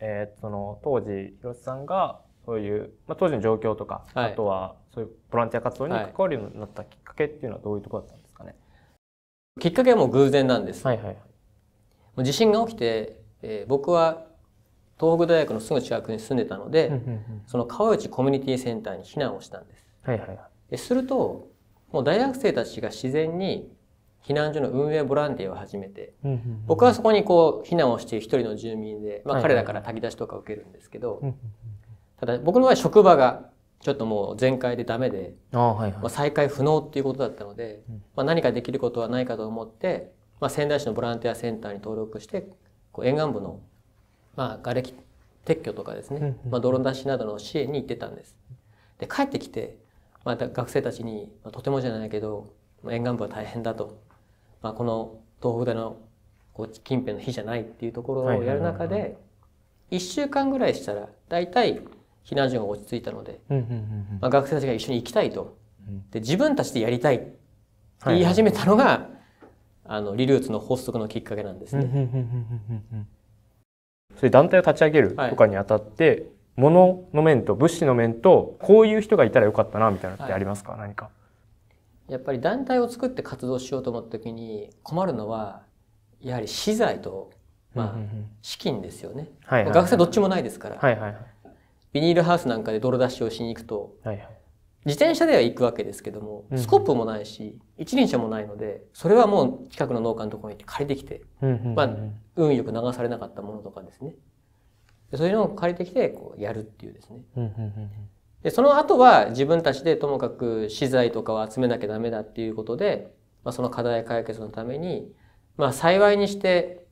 えー、その当時広瀬さんがそういう、まあ、当時の状況とか、はい、あとはそういうボランティア活動に関わるようになったきっかけっていうのはどういうところだったんですかね、はい、きっかけはもう偶然なんです。はいはいはい、もう地震が起きて、えー、僕は東北大学のすぐ近くに住んでたので、その川内コミュニティセンターに避難をしたんです。はいはいはい、するともう大学生たちが自然に避難所の運営ボランティアを始めて、僕はそこにこう避難をしている一人の住民で、まあ、彼らから炊き出しとかを受けるんですけど、ただ僕の場合職場がちょっともう全開でダメで、ま再開不能っていうことだったので、まあ、何かできることはないかと思って、まあ、仙台市のボランティアセンターに登録してこう沿岸部の、まあ、瓦礫撤去とかですね、まあ、泥出しなどの支援に行ってたんです。で帰ってきてまた学生たちに、まとてもじゃないけど沿岸部は大変だとまあ、この東北大のこう近辺の日じゃないっていうところをやる中で1週間ぐらいしたら大体避難所が落ち着いたので、まあ、学生たちが一緒に行きたいとで自分たちでやりたいって言い始めたのが、あのリルーツの発足のきっかけなんですね。そういう団体を立ち上げるとかにあたって、はい、物の面と物資の面とこういう人がいたらよかったなみたいなのってありますか、はい、何かやっぱり団体を作って活動しようと思った時に困るのはやはり資材と、まあ、資金ですよね、学生どっちもないですから、はいはいビニールハウスなんかで泥出しをしに行くと、はいはい、自転車では行くわけですけどもスコップもないし、うん、一輪車もないのでそれはもう近くの農家のところに行って借りてきて、まあ、運よく流されなかったものとかですねそういうのを借りてきてこうやるっていうですね。うんうんうんでその後は自分たちでともかく資材とかを集めなきゃダメだっていうことで、まあ、その課題解決のために、まあ、幸いにして、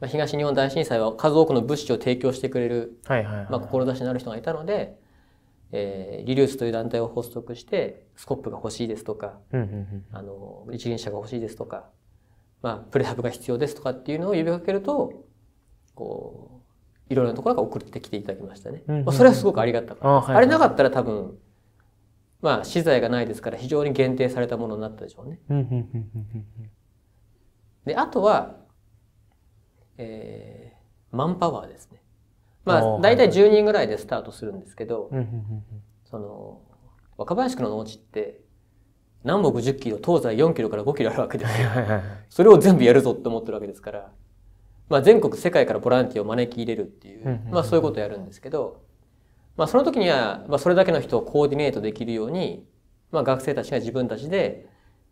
まあ、東日本大震災は数多くの物資を提供してくれる、まあ、志のある人がいたので、えー、リリュースという団体を発足してスコップが欲しいですとか、あの一輪車が欲しいですとか、まあ、プレハブが必要ですとかっていうのを呼びかけるとこういろいろなところが送ってきていただきましたね。まあ、それはすごくありがたかった。あれなかったら多分、まあ資材がないですから非常に限定されたものになったでしょうね。で、あとは、えー、マンパワーですね。まあ、大体10人ぐらいでスタートするんですけど、その、若林区の農地って、南北10キロ、東西4キロから5キロあるわけですよ。それを全部やるぞって思ってるわけですから、まあ、全国世界からボランティアを招き入れるっていう、まあ、そういうことをやるんですけど、まあ、その時には、まあ、それだけの人をコーディネートできるように、まあ、学生たちが自分たちで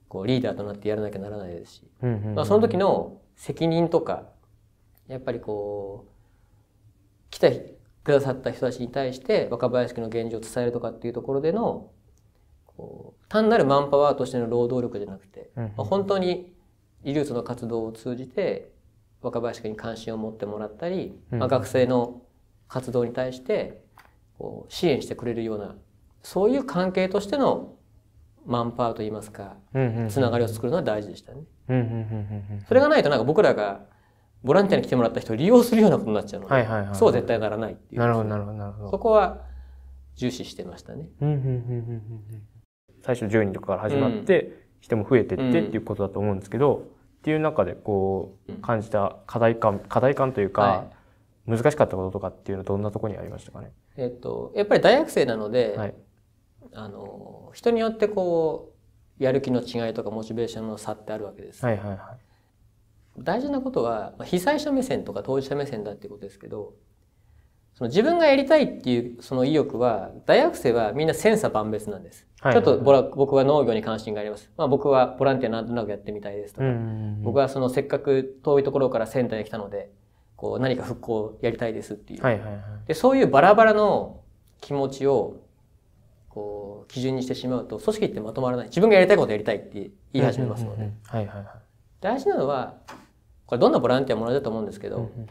こうリーダーとなってやらなきゃならないですし、まあ、その時の責任とかやっぱりこう来てくださった人たちに対して若林家の現状を伝えるとかっていうところでの単なるマンパワーとしての労働力じゃなくて、まあ、本当に技術の活動を通じて若林君に関心を持ってもらったり、まあ、学生の活動に対してこう支援してくれるようなそういう関係としてのマンパワーといいますか、つながりを作るのは大事でしたね。それがないとなんか僕らがボランティアに来てもらった人を利用するようなことになっちゃうので、はいはいはい、そう絶対ならないっていう。なるほど、なるほど、なるほど。そこは重視してましたね。最初10人とかから始まって、人も増えてってっていうことだと思うんですけど、っていう中でこう感じた課題感、課題感というか、難しかったこととかっていうのはどんなところにありましたかねえっと、やっぱり大学生なので、はい、あの人によってこうやる気の違いとかモチベーションの差ってあるわけです。はいはいはい、大事なことは被災者目線とか当事者目線だっていうことですけどその自分がやりたいっていうその意欲は、大学生はみんな千差万別なんです。はい、ちょっとボ僕は農業に関心があります。まあ僕はボランティアなんとなくやってみたいですとか、僕はそのせっかく遠いところから仙台に来たので、こう何か復興やりたいですっていう。はいはいはい、でそういうバラバラの気持ちを、こう、基準にしてしまうと、組織ってまとまらない。自分がやりたいことやりたいって言い始めますので。はいはいはい。大事なのは、これどんなボランティアもらえだと思うんですけど、うんうん、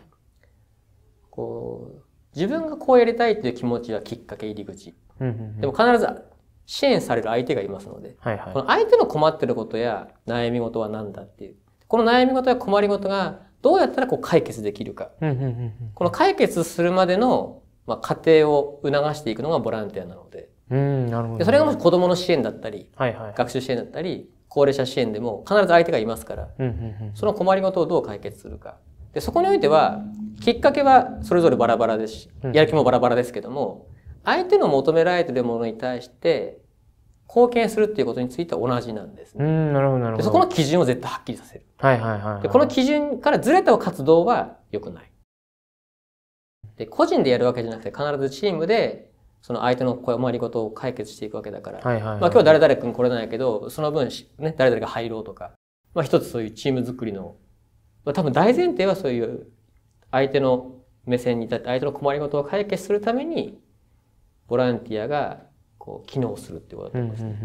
こう、自分がこうやりたいという気持ちはきっかけ入り口。でも必ず支援される相手がいますので、はいはい、この相手の困ってることや悩み事は何だっていう。この悩み事や困り事がどうやったらこう解決できるか。この解決するまでの、まあ、過程を促していくのがボランティアなので。うんなるほど、ね、それがもし子供の支援だったり、はいはい、学習支援だったり、高齢者支援でも必ず相手がいますから、その困りごとをどう解決するか。でそこにおいてはきっかけはそれぞれバラバラですしやる気もバラバラですけども、相手の求められてるものに対して貢献するっていうことについては同じなんです、ね、うんなるほどなるほどそこの基準を絶対はっきりさせる。はいはいはい、はい、でこの基準からずれた活動は良くない。で個人でやるわけじゃなくて必ずチームでその相手の困りごとを解決していくわけだから、はいはい、はい、まあ、今日誰々君来れないけどその分、ね、誰々が入ろうとか、まあ、一つそういうチーム作りのまあ、多分大前提はそういう相手の目線に立って相手の困りごとを解決するためにボランティアがこう機能するってことだと思いますね。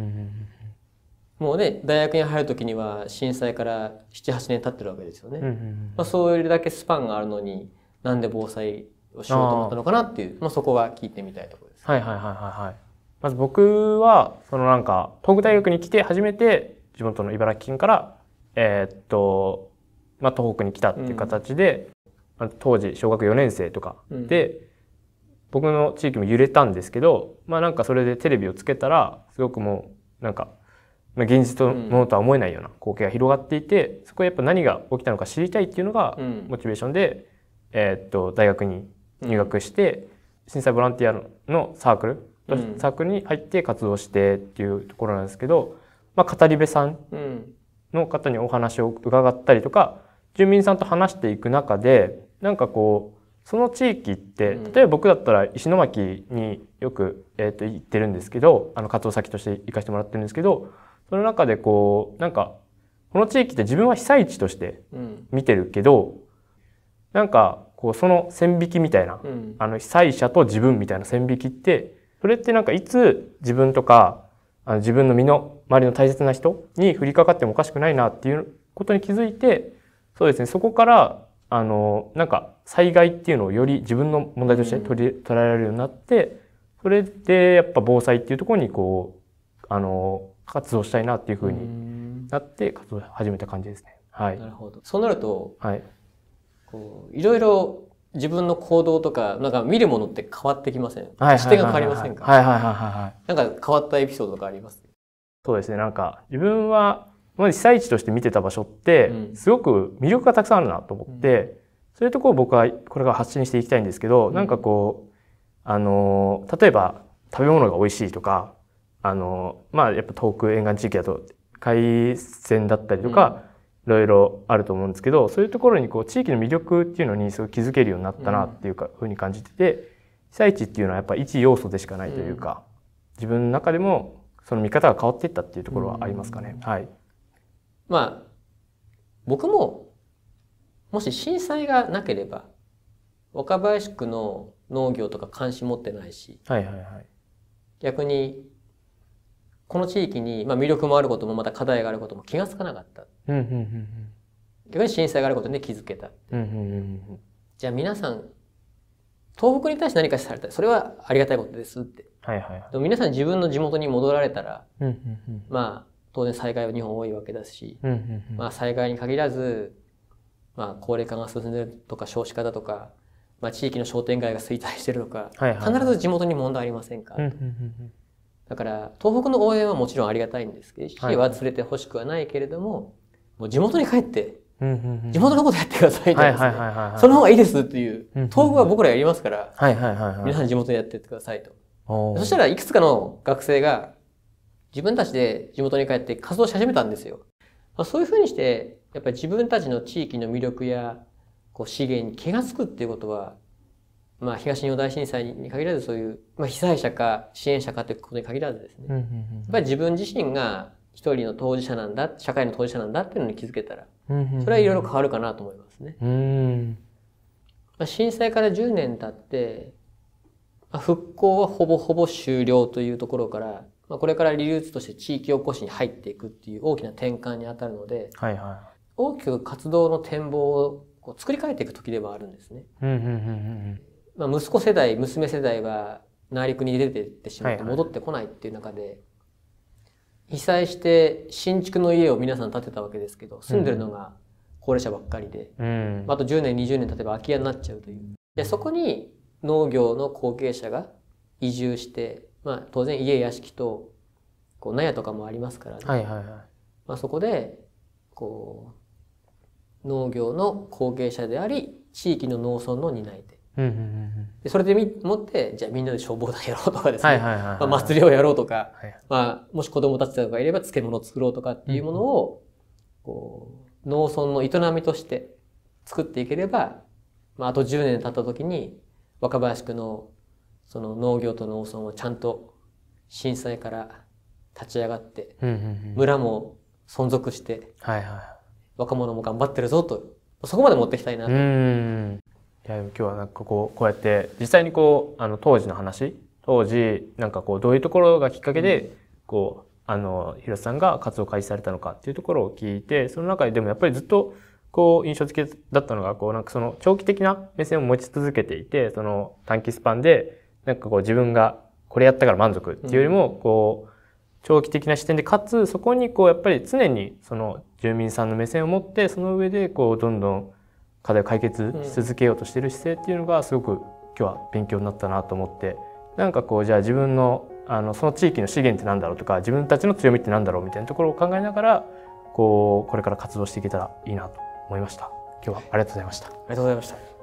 もうね、大学に入る時には震災から7、8年経ってるわけですよね。あ、そういうだけスパンがあるのに、なんで防災をしようと思ったのかなっていう、あまあ、そこは聞いてみたいところです。はいはいはいはい。まず僕は、そのなんか、東北大学に来て初めて、地元の茨城県から、えっと、まあ、東北に来たっていう形で、うん、当時小学4年生とかで、うん、僕の地域も揺れたんですけど、まあ、なんかそれでテレビをつけたらすごくもうなんか、まあ、現実のものとは思えないような光景が広がっていて、そこはやっぱ何が起きたのか知りたいっていうのがモチベーションで、えー、っと大学に入学して、震災ボランティアのサークルサークルに入って活動してっていうところなんですけど、まあ、語り部さんの方にお話を伺ったりとか住民さんと話していく中でなんかこうその地域って例えば僕だったら石巻によく、えー、と行ってるんですけどあの活動先として行かせてもらってるんですけどその中でこうなんかこの地域って自分は被災地として見てるけど、うん、なんかこうその線引きみたいな、うん、あの被災者と自分みたいな線引きってそれってなんかいつ自分とかあの自分の身の周りの大切な人に降りかかってもおかしくないなっていうことに気づいてそうですね、そこから、あの、なんか災害っていうのをより自分の問題として取り、捉えられるようになって、それでやっぱ防災っていうところにこう、あの、活動したいなっていうふうになって活動始めた感じですね。はい。なるほど。そうなると、はい。こう、いろいろ自分の行動とか、なんか見るものって変わってきません。はい。視点が変わりませんかはいはいはいはい。なんか変わったエピソードとかありますそうですね。なんか自分は、まで被災地として見てた場所って、すごく魅力がたくさんあるなと思って、そういうところを僕はこれから発信していきたいんですけど、なんかこう、あの、例えば食べ物が美味しいとか、あの、まあ、やっぱ遠く沿岸地域だと海鮮だったりとか、いろいろあると思うんですけど、そういうところにこう地域の魅力っていうのにすごい気づけるようになったなっていうか、ふうに感じてて、被災地っていうのはやっぱ一要素でしかないというか、自分の中でもその見方が変わっていったっていうところはありますかね。はい。まあ、僕も、もし震災がなければ、若林区の農業とか関心持ってないし、はいはいはい、逆に、この地域に、まあ、魅力もあることもまた課題があることも気が付かなかった。逆に震災があることに気づけた、じゃあ皆さん、東北に対して何かされたそれはありがたいことですって。はいはいはい、でも皆さん自分の地元に戻られたら、まあ、当然災害は日本多いわけですし、まあ、災害に限らず、まあ、高齢化が進んでるとか少子化だとか、まあ、地域の商店街が衰退してるとか、必ず地元に問題ありませんか、だから東北の応援はもちろんありがたいんですけど、市は連れてほしくはないけれども、もう地元に帰って、地元のことやってくださいみはいい。その方がいいですっていう、東北は僕らやりますから、皆さん地元でやってってくださいと。そしたらいくつかの学生が、自分たちで地元に帰って活動し始めたんですよ。そういうふうにして、やっぱり自分たちの地域の魅力やこう資源に気が付くっていうことは、まあ、東日本大震災に限らずそういう、まあ、被災者か支援者かということに限らずですね、やっぱり自分自身が一人の当事者なんだ、社会の当事者なんだっていうのに気づけたら、それはいろいろ変わるかなと思いますね。まあ、震災から10年経って、まあ、復興はほぼほぼ終了というところから、まあ、これからリユースとして地域おこしに入っていくっていう大きな転換にあたるので、はいはい、大きく活動の展望をこう作り変えていく時ではあるんですね。まあ、息子世代娘世代は内陸に出てってしまって戻ってこないっていう中で、被災して新築の家を皆さん建てたわけですけど住んでるのが高齢者ばっかりで、うん、あと10年20年経てば空き家になっちゃうという。でそこに農業の後継者が移住してまあ、当然家屋敷とこう納屋とかもありますからね、はいはいはいまあ、そこでこう農業の後継者であり地域の農村の担い手それでみ持ってじゃあみんなで消防団やろうとかですね祭りをやろうとか、はい、まあ、もし子供たちとかがいれば漬物を作ろうとかっていうものを、こう農村の営みとして作っていければ、まあ、あと10年経った時に若林区のその農業と農村をちゃんと震災から立ち上がって、村も存続して、若者も頑張ってるぞと、そこまで持っていきたいなと。いや今日はなんかこうこうやって実際にこうあの当時の話当時なんかこうどういうところがきっかけで、こうあの広瀬さんが活動を開始されたのかっていうところを聞いてその中ででもやっぱりずっとこう印象付けだったのがこうなんかその長期的な目線を持ち続けていてその短期スパンでなんかこう自分がこれやったから満足っていうよりも、こう、長期的な視点で、かつそこにこうやっぱり常にその住民さんの目線を持って、その上でこうどんどん課題を解決し続けようとしている姿勢っていうのがすごく今日は勉強になったなと思って、なんかこうじゃあ自分のあのその地域の資源って何だろうとか自分たちの強みって何だろうみたいなところを考えながらこうこれから活動していけたらいいなと思いました今日はありがとうございましたありがとうございました